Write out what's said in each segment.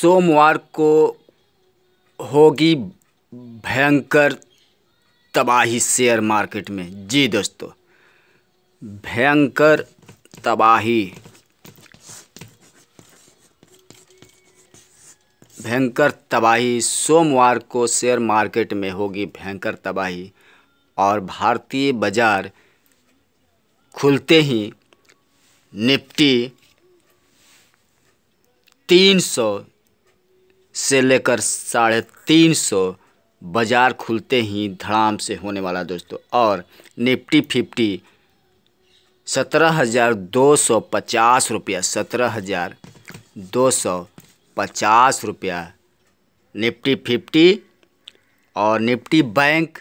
सोमवार को होगी भयंकर तबाही शेयर मार्केट में जी दोस्तों भयंकर तबाही भयंकर तबाही सोमवार को शेयर मार्केट में होगी भयंकर तबाही और भारतीय बाजार खुलते ही निफ्टी तीन सौ से लेकर साढ़े तीन सौ बाज़ार खुलते ही धड़ाम से होने वाला दोस्तों और निफ्टी फिफ्टी सत्रह हज़ार दो सौ पचास रुपया सत्रह हज़ार दो सौ पचास रुपया निफ्टी फिफ्टी और निफ्टी बैंक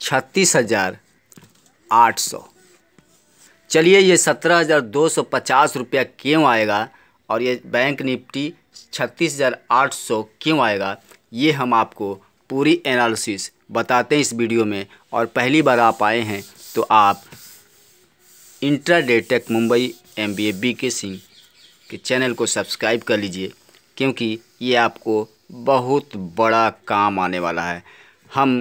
छत्तीस हज़ार आठ सौ चलिए ये सत्रह हज़ार दो सौ पचास रुपया क्यों आएगा और ये बैंक निफ्टी छत्तीस हज़ार आठ सौ क्यों आएगा ये हम आपको पूरी एनालिसिस बताते हैं इस वीडियो में और पहली बार आप आए हैं तो आप intraday tech Mumbai M B A B K Singh के चैनल को सब्सक्राइब कर लीजिए क्योंकि ये आपको बहुत बड़ा काम आने वाला है हम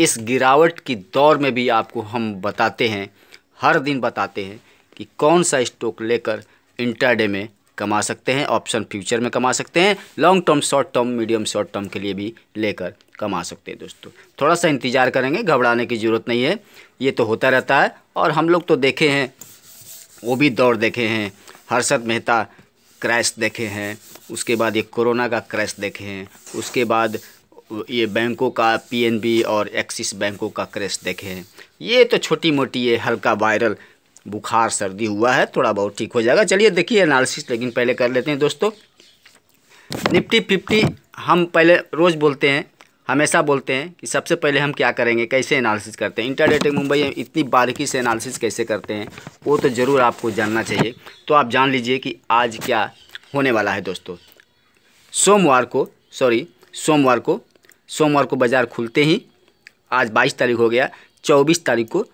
इस गिरावट की दौर में भी आपको हम बताते हैं हर दिन बताते हैं कि कौन सा स्टॉक लेकर इंटरडे में कमा सकते हैं ऑप्शन फ्यूचर में कमा सकते हैं long term short term medium short term के लिए भी लेकर कमा सकते हैं दोस्तों थोड़ा सा इंतज़ार करेंगे घबराने की ज़रूरत नहीं है ये तो होता रहता है और हम लोग तो देखे हैं वो भी दौड़ देखे हैं हर्षद मेहता क्रैश देखे हैं उसके बाद ये कोरोना का क्रैश देखे हैं उसके बाद ये बैंकों का पीएनबी और एक्सिस बैंकों का क्रैश देखे हैं ये तो छोटी मोटी ये हल्का वायरल बुखार सर्दी हुआ है थोड़ा बहुत ठीक हो जाएगा चलिए देखिए एनालिसिस लेकिन पहले कर लेते हैं दोस्तों निफ्टी फिफ्टी हम पहले रोज़ बोलते हैं हमेशा बोलते हैं कि सबसे पहले हम क्या करेंगे कैसे एनालिसिस करते हैं इंटरडेटिंग मुंबई में इतनी बारीकी से एनालिसिस कैसे करते हैं वो तो ज़रूर आपको जानना चाहिए तो आप जान लीजिए कि आज क्या होने वाला है दोस्तों सोमवार को सॉरी सोमवार को सोमवार को बाज़ार खुलते ही आज 22 तारीख हो गया 24 तारीख को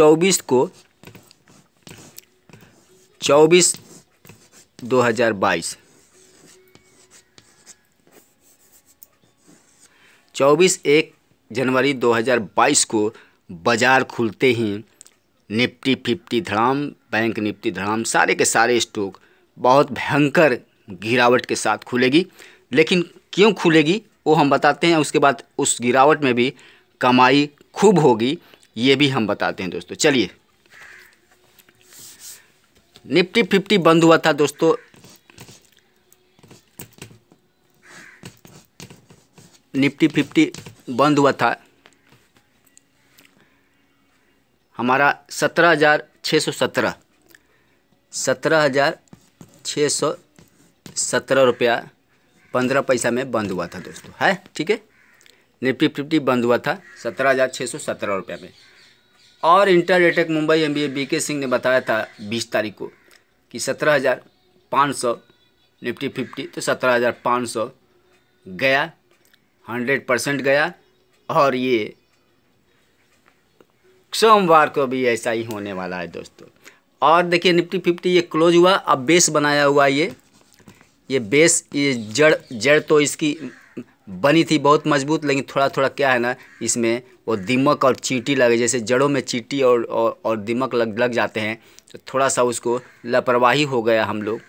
24 को चौबीस दो हज़ार बाईस चौबीस एक जनवरी 2022 को बाज़ार खुलते ही निफ्टी फिफ्टी धड़ाम बैंक निफ्टी धड़ाम सारे के सारे स्टॉक बहुत भयंकर गिरावट के साथ खुलेगी लेकिन क्यों खुलेगी वो हम बताते हैं उसके बाद उस गिरावट में भी कमाई खूब होगी ये भी हम बताते हैं दोस्तों चलिए निफ्टी फिफ्टी बंद हुआ था दोस्तों निफ्टी फिफ्टी बंद हुआ था हमारा सत्रह हज़ार छः सौ सत्रह सत्रह हज़ार छः सौ सत्रह रुपया पंद्रह पैसा में बंद हुआ था दोस्तों है ठीक है निफ्टी फिफ्टी बंद हुआ था सत्रह हज़ार छः सौ सत्रह रुपया में और intraday tech Mumbai M B K Singh ने बताया था बीस तारीख को कि सत्रह हज़ार पाँच सौ निफ्टी फिफ्टी तो सत्रह हज़ार पाँच सौ गया हंड्रेड परसेंट गया और ये सोमवार को भी ऐसा ही होने वाला है दोस्तों और देखिए निफ्टी फिफ्टी ये क्लोज हुआ अब बेस बनाया हुआ ये ये बेस ये जड़ जड़ तो इसकी बनी थी बहुत मजबूत लेकिन थोड़ा थोड़ा क्या है ना इसमें वो दिमक और चीटी लगे जैसे जड़ों में चीटी और और, और दिमक लग लग जाते हैं तो थोड़ा सा उसको लापरवाही हो गया हम लोग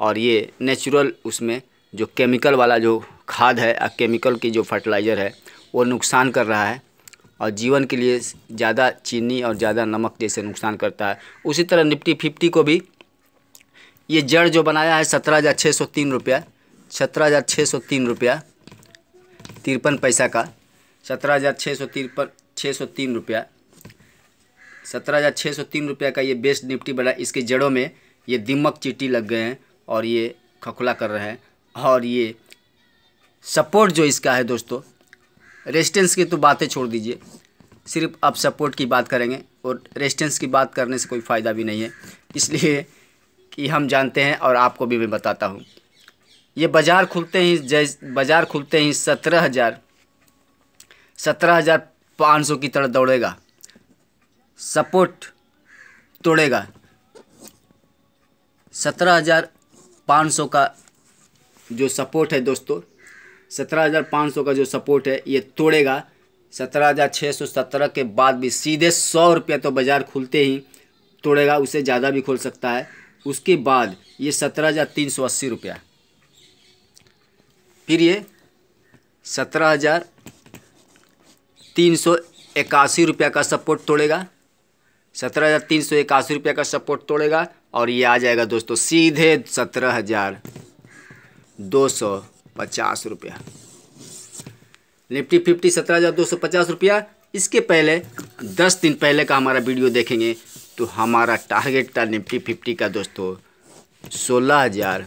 और ये नेचुरल उसमें जो केमिकल वाला जो खाद है केमिकल की जो फर्टिलाइज़र है वो नुकसान कर रहा है और जीवन के लिए ज़्यादा चीनी और ज़्यादा नमक जैसे नुकसान करता है उसी तरह निफ्टी फिफ्टी को भी ये जड़ जो बनाया है सत्रह हज़ार छः सौ तीन रुपया सत्रह हज़ार छः सौ तीन रुपया तिरपन पैसा का सत्रह हज़ार छः सौ तिरपन छः सौ तीन रुपया सत्रह हज़ार छः सौ तीन रुपया का ये बेस्ट निफ्टी बढ़ा इसके जड़ों में ये दिमक चिट्टी लग गए हैं और ये खखुला कर रहे हैं और ये सपोर्ट जो इसका है दोस्तों रेजिस्टेंस की तो बातें छोड़ दीजिए सिर्फ आप सपोर्ट की बात करेंगे और रेजिस्टेंस की बात करने से कोई फ़ायदा भी नहीं है इसलिए कि हम जानते हैं और आपको भी मैं बताता हूँ ये बाज़ार खुलते ही जैस बाज़ार खुलते ही सत्रह हज़ार सत्रह हज़ार पाँच सौ की तरह दौड़ेगा सपोर्ट तोड़ेगा सत्रह हज़ार पाँच सौ का जो सपोर्ट है दोस्तों सत्रह हज़ार पाँच सौ का जो सपोर्ट है ये तोड़ेगा सत्रह हज़ार छः सौ सत्रह के बाद भी सीधे सौ रुपया तो बाज़ार खुलते ही तोड़ेगा उसे ज़्यादा भी खोल सकता है उसके बाद ये सत्रह हज़ार तीन सौ अस्सी रुपया फिर ये सत्रह हज़ार तीन सौ इक्यासी रुपये का सपोर्ट तोड़ेगा सत्रह हज़ार तीन सौ इक्यासी रुपये का सपोर्ट तोड़ेगा और ये आ जाएगा दोस्तों सीधे सत्रह हज़ार दो सौ पचास रुपया निफ्टी फिफ्टी सत्रह हज़ार दो सौ पचास रुपया इसके पहले दस दिन पहले का हमारा वीडियो देखेंगे तो हमारा टारगेट था निफ्टी फिफ्टी का दोस्तों सोलह हज़ार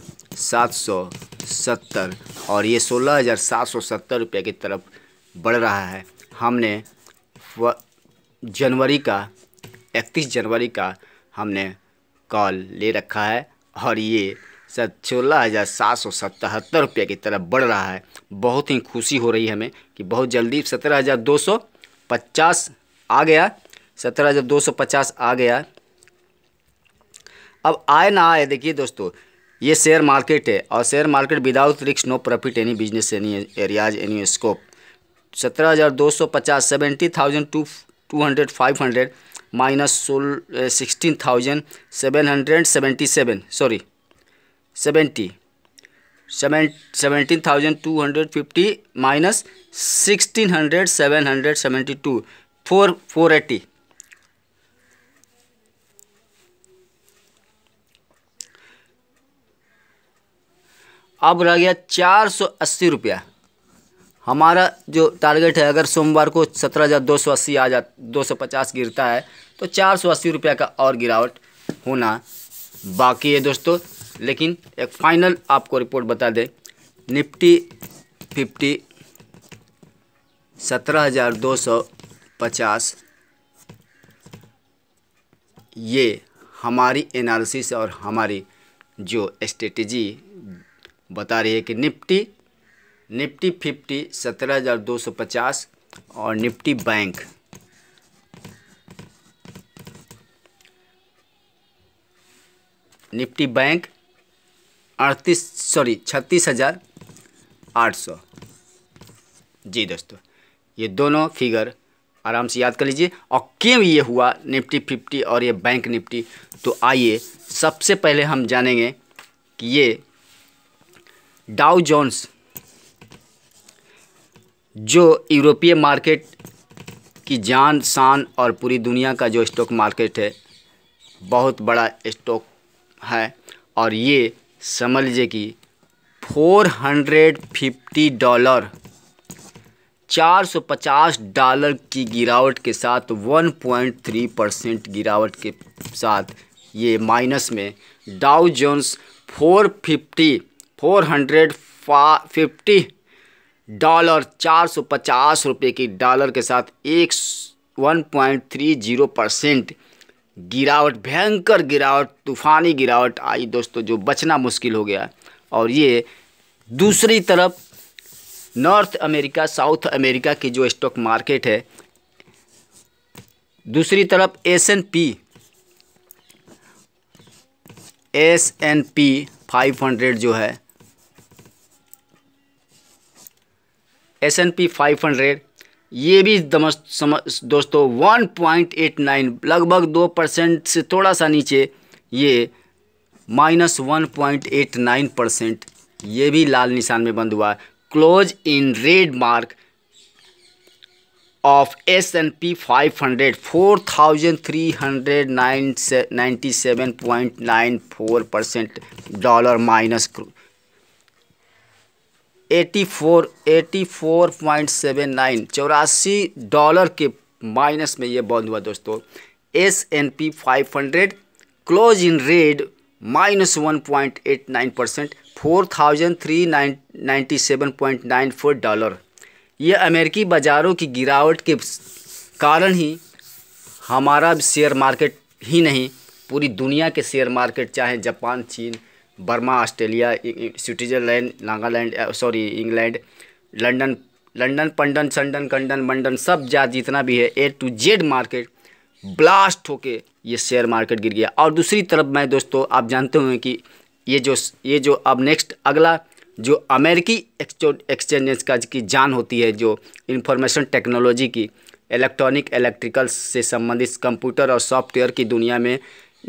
सात सौ सत्तर और ये सोलह हज़ार सात सौ सत्तर रुपये की तरफ बढ़ रहा है हमने जनवरी का इकतीस जनवरी का हमने कॉल ले रखा है और ये सर सोलह हज़ार सात सौ सतहत्तर रुपये की तरफ बढ़ रहा है बहुत ही खुशी हो रही है हमें कि बहुत जल्दी सत्रह हज़ार दो सौ पचास आ गया सत्रह हज़ार दो सौ पचास आ गया अब आए ना आए देखिए दोस्तों ये शेयर मार्केट है और शेयर मार्केट विदाउट रिक्स no profit any business any areas any scope सत्रह हज़ार दो सौ पचास seventy thousand two two hundred five hundred minus सोल sixteen thousand seven hundred seventy seven sorry seventy seven seventeen thousand two hundred fifty minus sixteen hundred seven hundred seventy two four four eighty अब रह गया चार सौ अस्सी रुपया हमारा जो टारगेट है अगर सोमवार को सत्रह हज़ार दो सौ अस्सी आ जा दो सौ पचास गिरता है तो चार सौ अस्सी रुपया का और गिरावट होना बाकी है दोस्तों लेकिन एक फाइनल आपको रिपोर्ट बता दें निफ्टी फिफ्टी सत्रह हज़ार दो सौ पचास ये हमारी एनालिसिस और हमारी जो स्ट्रेटजी बता रही है कि निफ्टी निफ्टी फिफ्टी सत्रह हज़ार दो सौ पचास और निफ्टी बैंक निफ्टी बैंक अड़तीस सॉरी छत्तीस हज़ार आठ सौ जी दोस्तों ये दोनों फिगर आराम से याद कर लीजिए और क्यों ये हुआ निफ्टी फिफ्टी और ये बैंक निफ्टी तो आइए सबसे पहले हम जानेंगे कि ये डाउ जॉन्स जो यूरोपीय मार्केट की जान शान और पूरी दुनिया का जो स्टॉक मार्केट है बहुत बड़ा स्टॉक है और ये समझ लीजिए कि 450 डॉलर 450 डॉलर की गिरावट के साथ 1.3 परसेंट गिरावट के साथ ये माइनस में Dow Jones 450 four hundred fifty dollar चार सौ पचास रुपये की डॉलर के साथ एक one point three zero percent गिरावट भयंकर गिरावट तूफानी गिरावट आई दोस्तों जो बचना मुश्किल हो गया और ये दूसरी तरफ नॉर्थ अमेरिका साउथ अमेरिका की जो स्टॉक मार्केट है दूसरी तरफ S and P S and P five hundred जो है S and P five hundred ये भी वन सम दोस्तों नाइन लगभग दो परसेंट से थोड़ा सा नीचे ये minus one point eight nine percent ये भी लाल निशान में बंद हुआ close in red mark of S and P five hundred four thousand three hundred nine ninety seven point nine four percent dollar minus eighty four eighty four point seven nine चौरासी dollar के minus में ये बंद हुआ दोस्तों S and P five hundred close in red minus one point eight nine percent four thousand three nine ninety seven point nine four dollar ये अमेरिकी बाज़ारों की गिरावट के कारण ही हमारा शेयर मार्केट ही नहीं पूरी दुनिया के शेयर मार्केट चाहे जापान चीन Burma Australia Switzerland Nagaland sorry England London London पंडन संडन कंडन मंडन सब जा जितना भी है A to Z market blast होके ये शेयर मार्केट गिर गया और दूसरी तरफ मैं दोस्तों आप जानते होंगे कि ये जो ये जो अब नेक्स्ट अगला जो अमेरिकी एक्सचेंजेस का की जान होती है जो इंफॉर्मेशन टेक्नोलॉजी की इलेक्ट्रॉनिक इलेक्ट्रिकल से संबंधित कंप्यूटर और सॉफ्टवेयर की दुनिया में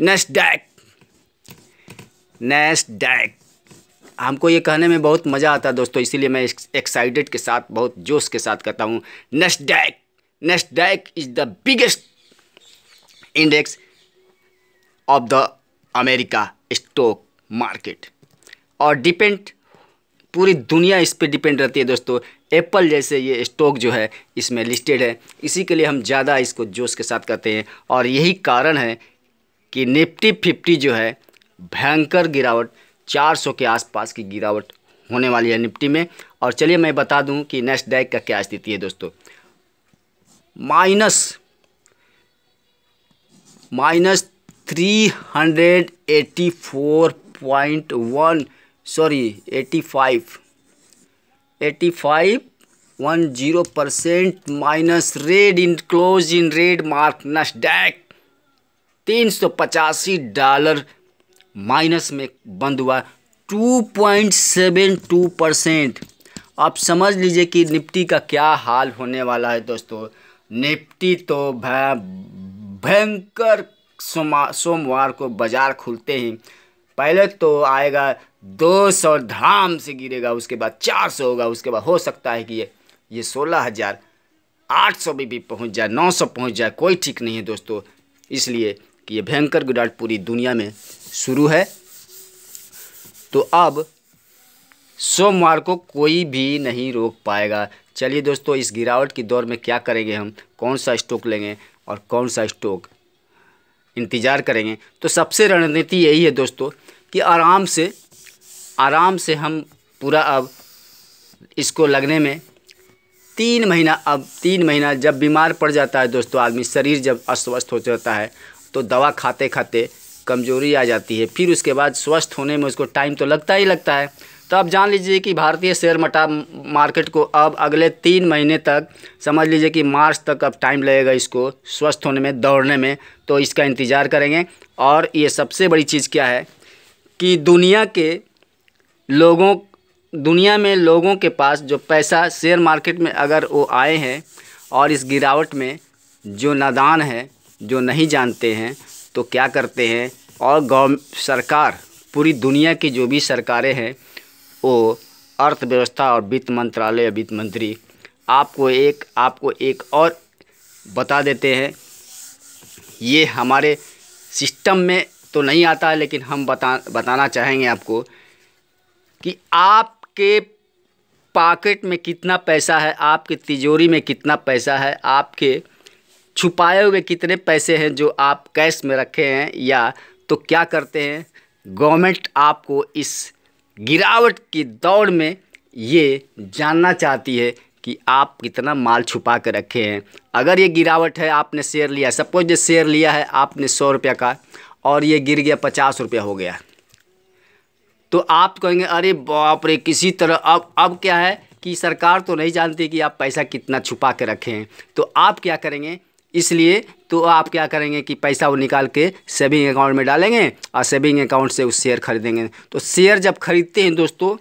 नेस्डैक डैक हमको ये कहने में बहुत मज़ा आता है दोस्तों इसीलिए मैं एक्साइटेड के साथ बहुत जोश के साथ कहता हूँ नेस्डैक डैक is the biggest index of the America stock market और डिपेंड पूरी दुनिया इस पर डिपेंड रहती है दोस्तों एप्पल जैसे ये स्टॉक जो है इसमें लिस्टेड है इसी के लिए हम ज़्यादा इसको जोश के साथ करते हैं और यही कारण है कि निफ्टी फिफ्टी जो है भयंकर गिरावट 400 के आसपास की गिरावट होने वाली है निफ्टी में और चलिए मैं बता दूं कि डैक का क्या स्थिति है दोस्तों minus minus three hundred four point one sorry eighty five eighty five one zero percent minus red in close in red mark Nasdaq तीन सौ पचासी डॉलर माइनस में बंद हुआ two point seven two percent आप समझ लीजिए कि निफ्टी का क्या हाल होने वाला है दोस्तों निफ्टी तो भय भयंकर सोमवार को बाज़ार खुलते ही पहले तो आएगा दो सौ धाम से गिरेगा उसके बाद चार सौ होगा उसके बाद हो सकता है कि ये ये सोलह हज़ार आठ सौ भी, भी पहुंच जाए नौ सौ पहुँच जाए कोई ठीक नहीं है दोस्तों इसलिए कि ये भयंकर विराट पूरी दुनिया में शुरू है तो अब सोमवार को कोई भी नहीं रोक पाएगा चलिए दोस्तों इस गिरावट के दौर में क्या करेंगे हम कौन सा स्टॉक लेंगे और कौन सा स्टॉक इंतज़ार करेंगे तो सबसे रणनीति यही है दोस्तों कि आराम से आराम से हम पूरा अब इसको लगने में तीन महीना अब तीन महीना जब बीमार पड़ जाता है दोस्तों आदमी शरीर जब अस्वस्थ हो जाता है तो दवा खाते खाते कमज़ोरी आ जाती है फिर उसके बाद स्वस्थ होने में उसको टाइम तो लगता ही लगता है तो आप जान लीजिए कि भारतीय शेयर मटा मार्केट को अब अगले तीन महीने तक समझ लीजिए कि मार्च तक अब टाइम लगेगा इसको स्वस्थ होने में दौड़ने में तो इसका इंतज़ार करेंगे और ये सबसे बड़ी चीज़ क्या है कि दुनिया के लोगों दुनिया में लोगों के पास जो पैसा शेयर मार्केट में अगर वो आए हैं और इस गिरावट में जो नादान है जो नहीं जानते हैं तो क्या करते हैं और गौ सरकार पूरी दुनिया की जो भी सरकारें हैं वो अर्थव्यवस्था और वित्त मंत्रालय या वित्त मंत्री आपको एक आपको एक और बता देते हैं ये हमारे सिस्टम में तो नहीं आता है लेकिन हम बता बताना चाहेंगे आपको कि आपके पॉकेट में कितना पैसा है आपके तिजोरी में कितना पैसा है आपके छुपाए हुए कितने पैसे हैं जो आप कैश में रखे हैं या तो क्या करते हैं गवर्नमेंट आपको इस गिरावट की दौड़ में ये जानना चाहती है कि आप कितना माल छुपा के रखे हैं अगर ये गिरावट है आपने शेयर लिया सपोज जो शेयर लिया है आपने सौ रुपये का और ये गिर गया पचास रुपया हो गया तो आप कहेंगे अरे बाप रे किसी तरह अब अब क्या है कि सरकार तो नहीं जानती कि आप पैसा कितना छुपा के रखें तो आप क्या करेंगे इसलिए तो आप क्या करेंगे कि पैसा वो निकाल के सेविंग अकाउंट में डालेंगे और सेविंग अकाउंट से उस शेयर खरीदेंगे तो शेयर जब खरीदते हैं दोस्तों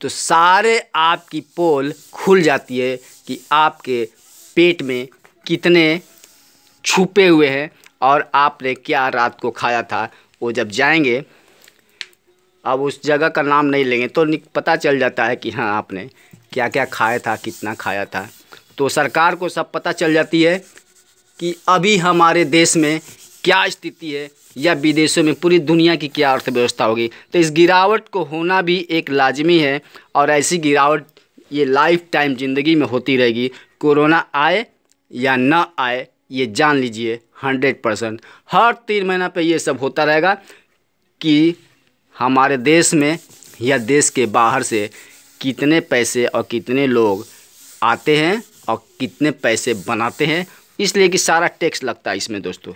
तो सारे आपकी पोल खुल जाती है कि आपके पेट में कितने छुपे हुए हैं और आपने क्या रात को खाया था वो जब जाएंगे अब उस जगह का नाम नहीं लेंगे तो पता चल जाता है कि हाँ आपने क्या क्या खाया था कितना खाया था तो सरकार को सब पता चल जाती है कि अभी हमारे देश में क्या स्थिति है या विदेशों में पूरी दुनिया की क्या अर्थव्यवस्था होगी तो इस गिरावट को होना भी एक लाजमी है और ऐसी गिरावट ये लाइफ टाइम ज़िंदगी में होती रहेगी कोरोना आए या ना आए ये जान लीजिए हंड्रेड परसेंट हर तीन महीना पे ये सब होता रहेगा कि हमारे देश में या देश के बाहर से कितने पैसे और कितने लोग आते हैं और कितने पैसे बनाते हैं इसलिए कि सारा टैक्स लगता है इसमें दोस्तों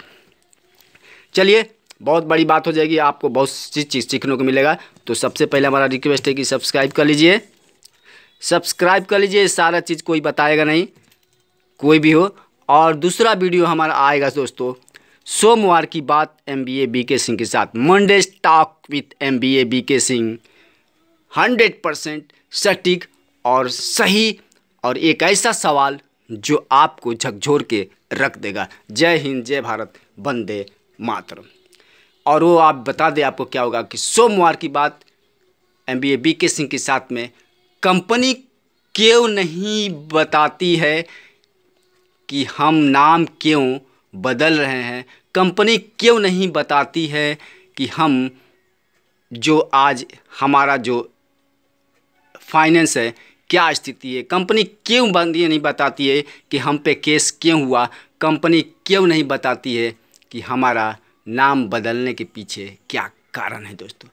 चलिए बहुत बड़ी बात हो जाएगी आपको बहुत सी चीज़ सीखने को मिलेगा तो सबसे पहले हमारा रिक्वेस्ट है कि सब्सक्राइब कर लीजिए सब्सक्राइब कर लीजिए सारा चीज़ कोई बताएगा नहीं कोई भी हो और दूसरा वीडियो हमारा आएगा दोस्तों सोमवार की बात M B A B K Singh के साथ Monday talk with M B A B K Singh hundred percent सटीक और सही और एक ऐसा सवाल जो आपको झकझोर के रख देगा जय हिंद जय भारत वंदे मातर और वो आप बता दें आपको क्या होगा कि सोमवार की बात M B A B K Singh के साथ में कंपनी क्यों नहीं बताती है कि हम नाम क्यों बदल रहे हैं कंपनी क्यों नहीं बताती है कि हम जो आज हमारा जो फाइनेंस है क्या स्थिति है कंपनी क्यों बंद ये नहीं बताती है कि हम पे केस क्यों हुआ कंपनी क्यों नहीं बताती है कि हमारा नाम बदलने के पीछे क्या कारण है दोस्तों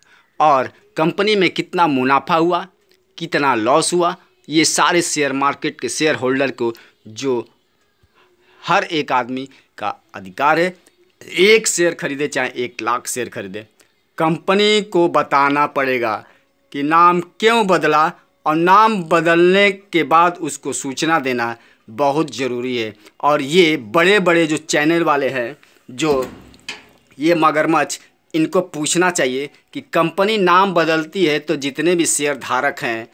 और कंपनी में कितना मुनाफा हुआ कितना लॉस हुआ ये सारे शेयर मार्केट के शेयर होल्डर को जो हर एक आदमी का अधिकार है एक शेयर खरीदे चाहे एक लाख शेयर खरीदे कंपनी को बताना पड़ेगा कि नाम क्यों बदला और नाम बदलने के बाद उसको सूचना देना बहुत ज़रूरी है और ये बड़े बड़े जो चैनल वाले हैं जो ये मगरमच्छ इनको पूछना चाहिए कि कंपनी नाम बदलती है तो जितने भी शेयर धारक हैं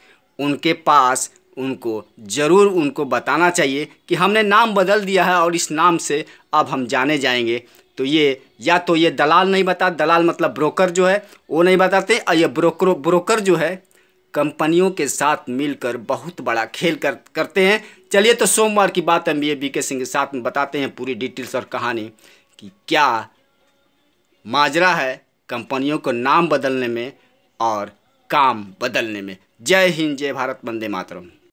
उनके पास उनको ज़रूर उनको बताना चाहिए कि हमने नाम बदल दिया है और इस नाम से अब हम जाने जाएंगे तो ये या तो ये दलाल नहीं बता दलाल मतलब ब्रोकर जो है वो नहीं बताते और ये ब्रोकर ब्रोकर जो है कंपनियों के साथ मिलकर बहुत बड़ा खेल कर करते हैं चलिए तो सोमवार की बात हम ये बी के सिंह के साथ में बताते हैं पूरी डिटेल्स और कहानी कि क्या माजरा है कंपनियों को नाम बदलने में और काम बदलने में जय हिंद जय भारत वंदे मातरम